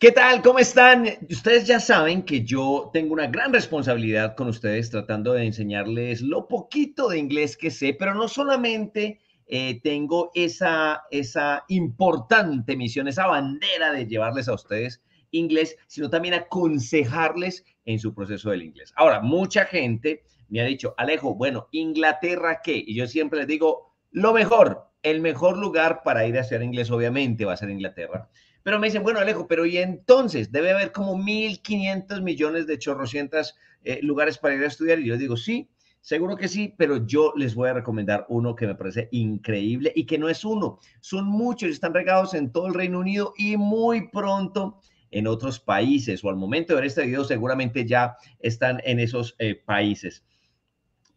¿Qué tal? ¿Cómo están? Ustedes ya saben que yo tengo una gran responsabilidad con ustedes tratando de enseñarles lo poquito de inglés que sé, pero no solamente eh, tengo esa, esa importante misión, esa bandera de llevarles a ustedes inglés, sino también aconsejarles en su proceso del inglés. Ahora, mucha gente me ha dicho, Alejo, bueno, Inglaterra qué? Y yo siempre les digo, lo mejor, el mejor lugar para ir a hacer inglés obviamente va a ser Inglaterra. Pero me dicen, bueno, Alejo, pero y entonces debe haber como 1.500 millones de chorrocientas eh, lugares para ir a estudiar. Y yo digo, sí, seguro que sí, pero yo les voy a recomendar uno que me parece increíble y que no es uno, son muchos, y están regados en todo el Reino Unido y muy pronto en otros países o al momento de ver este video seguramente ya están en esos eh, países.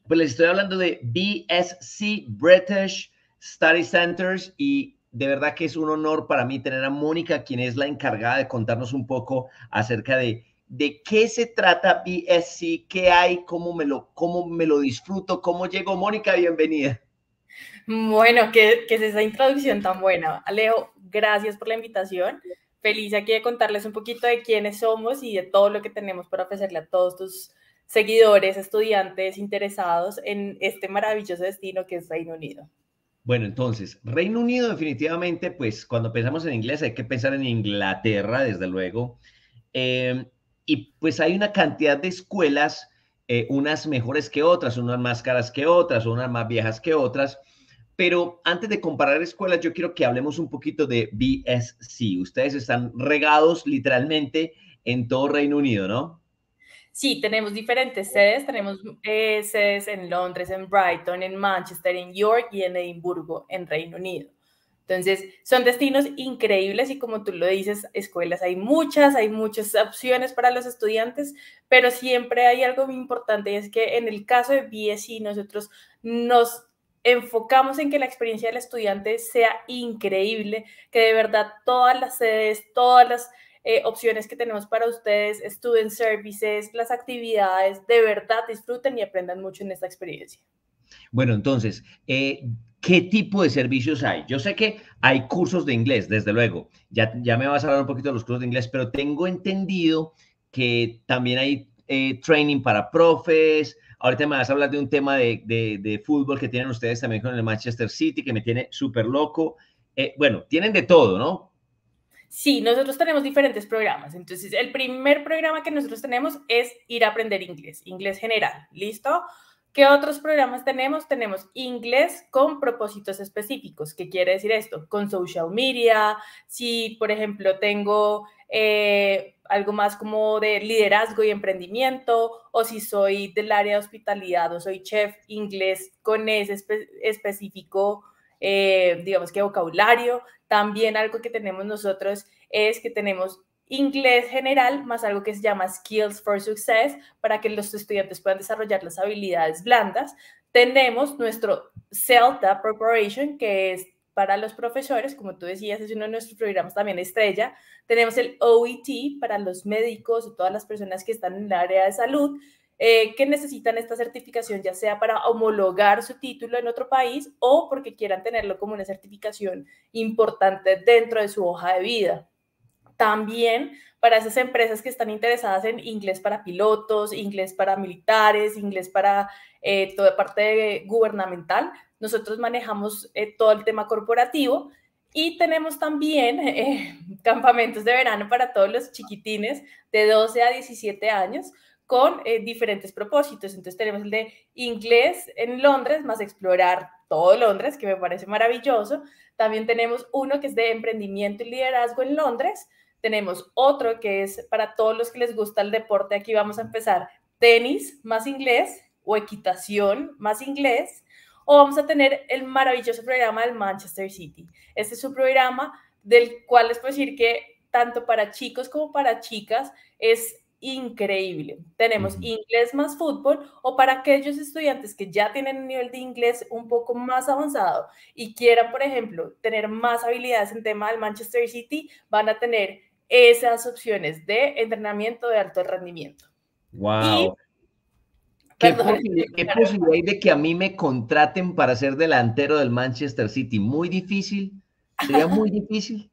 Pues les estoy hablando de BSC British Study Centers y de verdad que es un honor para mí tener a Mónica, quien es la encargada de contarnos un poco acerca de, de qué se trata BSC, qué hay, cómo me lo, me lo disfruto, cómo llegó. Mónica, bienvenida. Bueno, ¿qué, es esa introducción tan buena? Alejo, gracias por la invitación. Feliz aquí de contarles un poquito de quiénes somos y de todo lo que tenemos para ofrecerle a todos tus seguidores, estudiantes interesados en este maravilloso destino que es Reino Unido. Bueno, entonces, Reino Unido definitivamente, pues cuando pensamos en inglés hay que pensar en Inglaterra, desde luego. Em, y pues hay una cantidad de escuelas, eh, unas mejores que otras, unas más caras que otras, unas más viejas que otras. Pero antes de comparar escuelas, yo quiero que hablemos un poquito de BSC. Ustedes están regados literalmente en todo Reino Unido, ¿no? Sí, tenemos diferentes sedes, tenemos eh, sedes en Londres, en Brighton, en Manchester, en York y en Edimburgo, en Reino Unido. Entonces, son destinos increíbles y como tú lo dices, escuelas hay muchas, hay muchas opciones para los estudiantes, pero siempre hay algo muy importante y es que en el caso de BSI nosotros nos enfocamos en que la experiencia del estudiante sea increíble, que de verdad todas las sedes, todas las eh, opciones que tenemos para ustedes, student services, las actividades. De verdad, disfruten y aprendan mucho en esta experiencia. Bueno, entonces, eh, ¿qué tipo de servicios hay? Yo sé que hay cursos de inglés, desde luego. Ya, ya me vas a hablar un poquito de los cursos de inglés, pero tengo entendido que también hay eh, training para profes. Ahorita me vas a hablar de un tema de, de, de, fútbol que tienen ustedes también con el Manchester City, que me tiene súper loco. bueno, tienen de todo, ¿no? Sí, nosotros tenemos diferentes programas. Entonces, el primer programa que nosotros tenemos es ir a aprender inglés, inglés general. ¿Listo? ¿Qué otros programas tenemos? Tenemos inglés con propósitos específicos. ¿Qué quiere decir esto? Con social media, si por ejemplo tengo eh, algo más como de liderazgo y emprendimiento, o si soy del área de hospitalidad o soy chef, inglés con ese específico, eh, digamos que vocabulario. También algo que tenemos nosotros es que tenemos inglés general más algo que se llama Skills for Success para que los estudiantes puedan desarrollar las habilidades blandas. Tenemos nuestro CELTA Preparation, que es para los profesores, como tú decías, es uno de nuestros programas también estrella. Tenemos el OET para los médicos o todas las personas que están en el área de salud. Eh, que necesitan esta certificación, ya sea para homologar su título en otro país o porque quieran tenerlo como una certificación importante dentro de su hoja de vida. También para esas empresas que están interesadas en inglés para pilotos, inglés para militares, inglés para eh, toda parte gubernamental. Nosotros manejamos eh, todo el tema corporativo y tenemos también campamentos de verano para todos los chiquitines de 12 a 17 años con eh, diferentes propósitos. Entonces tenemos el de inglés en Londres, más explorar todo Londres, que me parece maravilloso. También tenemos uno que es de emprendimiento y liderazgo en Londres. Tenemos otro que es para todos los que les gusta el deporte. Aquí vamos a empezar tenis más inglés o equitación más inglés. O vamos a tener el maravilloso programa del Manchester City. Este es un programa del cual les puedo decir que tanto para chicos como para chicas es increíble. Tenemos inglés más fútbol o para aquellos estudiantes que ya tienen un nivel de inglés un poco más avanzado y quieran, por ejemplo, tener más habilidades en tema del Manchester City, van a tener esas opciones de entrenamiento de alto rendimiento. ¡Wow! ¿Qué, posibilidad, hay de que a mí me contraten para ser delantero del Manchester City? Muy difícil. Sería muy difícil.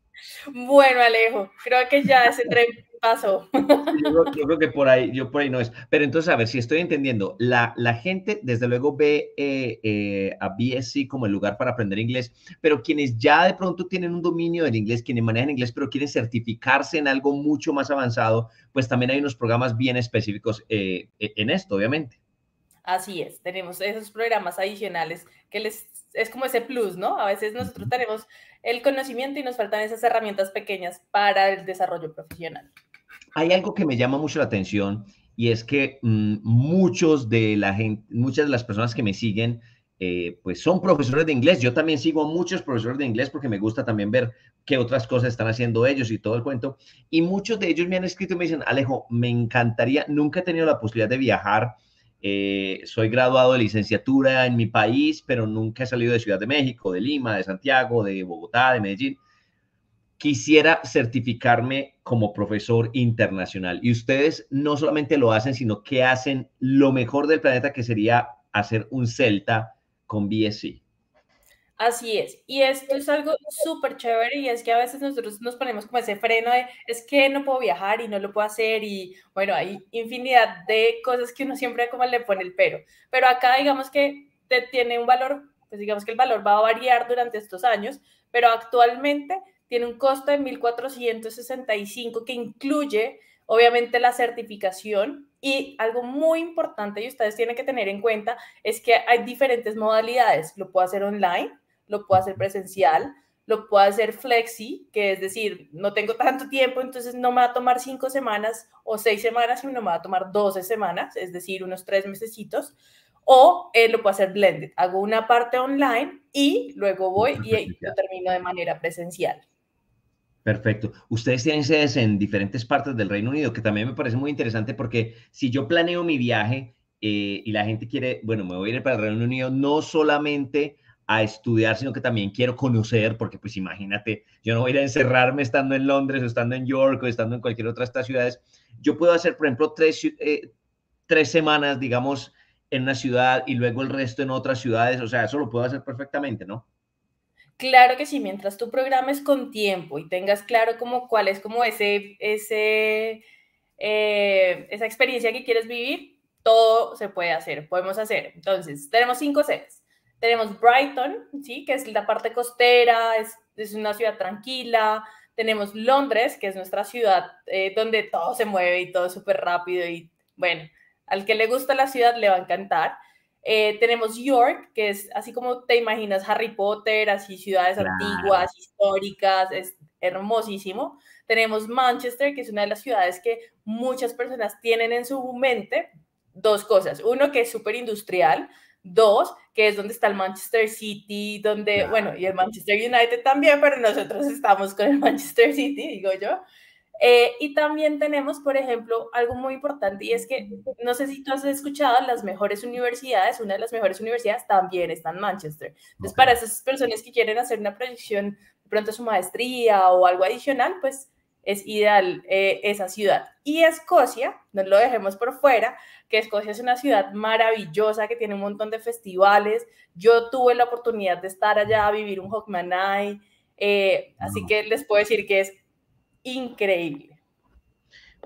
Bueno, Alejo, creo que ya se entre paso. Yo, creo que por ahí, yo por ahí no es. Pero entonces, a ver, si estoy entendiendo, la, la gente desde luego ve eh, eh, a BSC como el lugar para aprender inglés, pero quienes ya de pronto tienen un dominio del inglés, quienes manejan inglés, pero quieren certificarse en algo mucho más avanzado, pues también hay unos programas bien específicos eh, e, en esto, obviamente. Así es, tenemos esos programas adicionales que les es como ese plus, ¿no? A veces nosotros tenemos el conocimiento y nos faltan esas herramientas pequeñas para el desarrollo profesional hay algo que me llama mucho la atención y es que mm, muchos de la muchas de las personas que me siguen, eh, pues son profesores de inglés. Yo también sigo a muchos profesores de inglés porque me gusta también ver qué otras cosas están haciendo ellos y todo el cuento. Y muchos de ellos me han escrito y me dicen, Alejo, me encantaría, nunca he tenido la posibilidad de viajar. Eh, soy graduado de licenciatura en mi país, pero nunca he salido de Ciudad de México, de Lima, de Santiago, de Bogotá, de Medellín quisiera certificarme como profesor internacional. Y ustedes no solamente lo hacen, sino que hacen lo mejor del planeta, que sería hacer un Celta con BSc. Así es. Y esto es algo súper chévere y es que a veces nosotros nos ponemos como ese freno de es que no puedo viajar y no lo puedo hacer y bueno, hay infinidad de cosas que uno siempre como le pone el pero. Pero acá digamos que te tiene un valor, pues digamos que el valor va a variar durante estos años, pero actualmente tiene un costo de 1.465 que incluye obviamente la certificación y algo muy importante y ustedes tienen que tener en cuenta es que hay diferentes modalidades. Lo puedo hacer online, lo puedo hacer presencial, lo puedo hacer flexi, que es decir, no tengo tanto tiempo, entonces no me va a tomar cinco semanas o seis semanas, sino me va a tomar 12 semanas, es decir, unos tres mesecitos. O eh, lo puedo hacer blended. Hago una parte online y luego voy y lo termino de manera presencial. Perfecto. Ustedes tienen sedes en diferentes partes del Reino Unido, que también me parece muy interesante porque si yo planeo mi viaje eh, y la gente quiere, bueno, me voy a ir para el Reino Unido no solamente a estudiar, sino que también quiero conocer, porque pues imagínate, yo no voy a ir a encerrarme estando en Londres o estando en York o estando en cualquier otra de estas ciudades. Yo puedo hacer, por ejemplo, tres, eh, tres semanas, digamos, en una ciudad y luego el resto en otras ciudades. O sea, eso lo puedo hacer perfectamente, ¿no? Claro que sí, mientras tú programes con tiempo y tengas claro como cuál es como ese, ese, eh, esa experiencia que quieres vivir, todo se puede hacer, podemos hacer. Entonces, tenemos cinco sedes. Tenemos Brighton, ¿sí? que es la parte costera, es, es una ciudad tranquila. Tenemos Londres, que es nuestra ciudad eh, donde todo se mueve y todo es súper rápido y bueno, al que le gusta la ciudad le va a encantar. Eh, tenemos York, que es así como te imaginas Harry Potter, así ciudades antiguas, históricas, es hermosísimo. Tenemos Manchester, que es una de las ciudades que muchas personas tienen en su mente dos cosas. Uno, que es súper industrial. Dos, que es donde está el Manchester City, donde, bueno, y el Manchester United también, pero nosotros estamos con el Manchester City, digo yo. Eh, y también tenemos, por ejemplo, algo muy importante y es que, no sé si tú has escuchado, las mejores universidades, una de las mejores universidades también está en Manchester. Entonces, para esas personas que quieren hacer una proyección, pronto su maestría o algo adicional, pues es ideal eh, esa ciudad. Y Escocia, no lo dejemos por fuera, que Escocia es una ciudad maravillosa que tiene un montón de festivales. Yo tuve la oportunidad de estar allá, a vivir un Hawkman Eye, eh, así que les puedo decir que es increíble.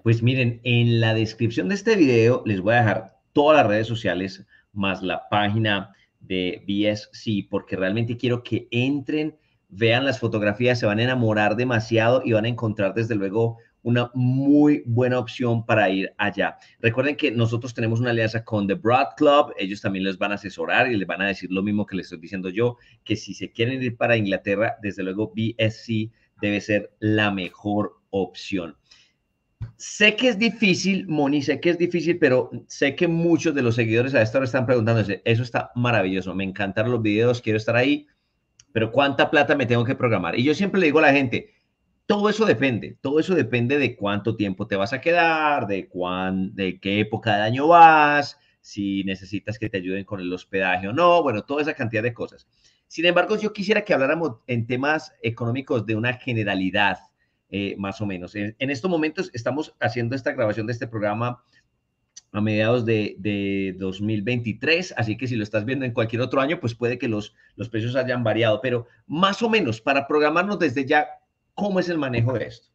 Pues miren, en la descripción de este video les voy a dejar todas las redes sociales más la página de BSC porque realmente quiero que entren, vean las fotografías, se van a enamorar demasiado y van a encontrar desde luego una muy buena opción para ir allá. Recuerden que nosotros tenemos una alianza con The Broad Club, ellos también les van a asesorar y les van a decir lo mismo que les estoy diciendo yo, que si se quieren ir para Inglaterra, desde luego BSC debe ser la mejor opción. Sé que es difícil, Moni, sé que es difícil, pero sé que muchos de los seguidores a esta hora están preguntándose, eso está maravilloso, me encantaron los videos, quiero estar ahí, pero ¿cuánta plata me tengo que programar? Y yo siempre le digo a la gente, todo eso depende, todo eso depende de cuánto tiempo te vas a quedar, de, cuán, de qué época de año vas, si necesitas que te ayuden con el hospedaje o no, bueno, toda esa cantidad de cosas. Sin embargo, yo quisiera que habláramos en temas económicos de una generalidad, eh, más o menos. En, estos momentos estamos haciendo esta grabación de este programa a mediados de, 2023, así que si lo estás viendo en cualquier otro año, pues puede que los, los precios hayan variado, pero más o menos para programarnos desde ya, ¿cómo es el manejo de esto?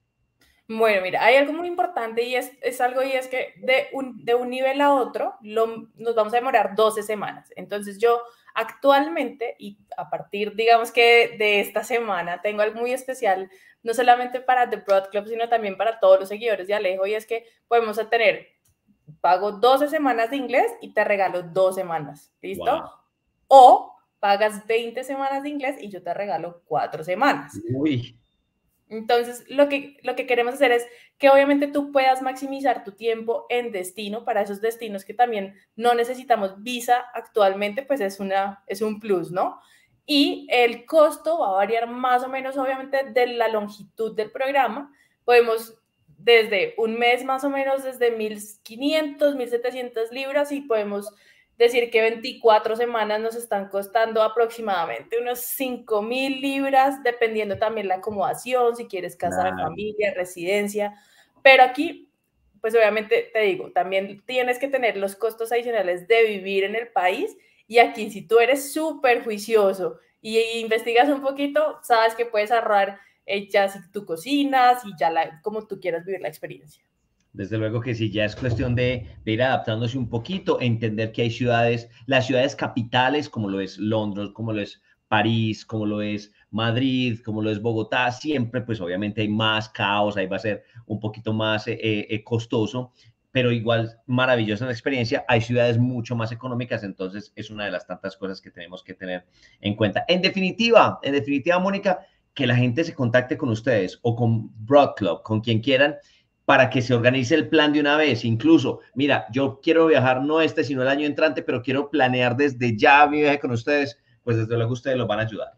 Bueno, mira, hay algo muy importante y es, algo y es que de un, de un nivel a otro nos vamos a demorar 12 semanas. Entonces yo Actualmente, y a partir, digamos que de esta semana, tengo algo muy especial, no solamente para The Broad Club, sino también para todos los seguidores de Alejo, y es que podemos tener, pago 12 semanas de inglés y te regalo dos semanas, ¿listo? O pagas 20 semanas de inglés y yo te regalo cuatro semanas. Uy. Entonces, lo que, lo que queremos hacer es que obviamente tú puedas maximizar tu tiempo en destino para esos destinos que también no necesitamos visa actualmente, pues es, una, es un plus, ¿no? Y el costo va a variar más o menos, obviamente, de la longitud del programa. Podemos desde un mes más o menos, desde 1.500, 1.700 libras y podemos decir que 24 semanas nos están costando aproximadamente unos 5 mil libras, dependiendo también la acomodación, si quieres casar a familia, residencia. Pero aquí, pues obviamente te digo, también tienes que tener los costos adicionales de vivir en el país. Y aquí, si tú eres súper juicioso y investigas un poquito, sabes que puedes ahorrar eh, ya si tú cocinas y ya la, como tú quieras vivir la experiencia. Desde luego que sí, ya es cuestión de, ir adaptándose un poquito, entender que hay ciudades, las ciudades capitales, como lo es Londres, como lo es París, como lo es Madrid, como lo es Bogotá, siempre pues obviamente hay más caos, ahí va a ser un poquito más eh, eh, eh, costoso, pero igual maravillosa la experiencia. Hay ciudades mucho más económicas, entonces es una de las tantas cosas que tenemos que tener en cuenta. En definitiva, en definitiva, Mónica, que la gente se contacte con ustedes o con Broad Club, con quien quieran para que se organice el plan de una vez. Incluso, mira, yo quiero viajar no este, sino el año entrante, pero quiero planear desde ya mi viaje con ustedes, pues desde luego ustedes lo van a ayudar.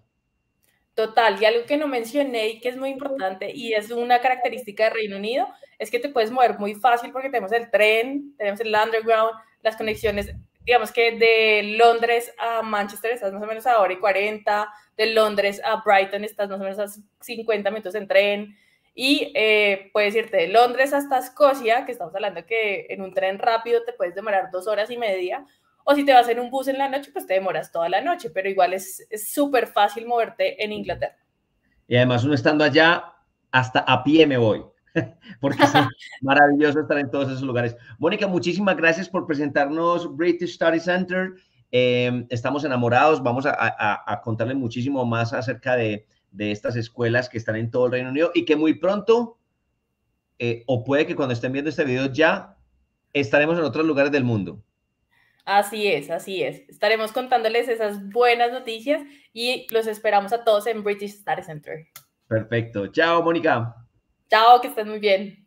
Total, y algo que no mencioné y que es muy importante y es una característica de Reino Unido, es que te puedes mover muy fácil porque tenemos el tren, tenemos el underground, las conexiones, digamos que de Londres a Manchester estás más o menos a hora y 40, de Londres a Brighton estás más o menos a 50 minutos en tren, y eh, puedes irte de Londres hasta Escocia, que estamos hablando que en un tren rápido te puedes demorar dos horas y media, o si te vas en un bus en la noche, pues te demoras toda la noche, pero igual es súper fácil moverte en Inglaterra. Y además uno estando allá, hasta a pie me voy, porque es maravilloso estar en todos esos lugares. Mónica, muchísimas gracias por presentarnos British Study Center. Em, estamos enamorados, vamos a, a contarle muchísimo más acerca de, de estas escuelas que están en todo el Reino Unido y que muy pronto, eh, o puede que cuando estén viendo este video ya, estaremos en otros lugares del mundo. Así es, así es. Estaremos contándoles esas buenas noticias y los esperamos a todos en British Star Center. Perfecto. Chao, Mónica. Chao, que estén muy bien.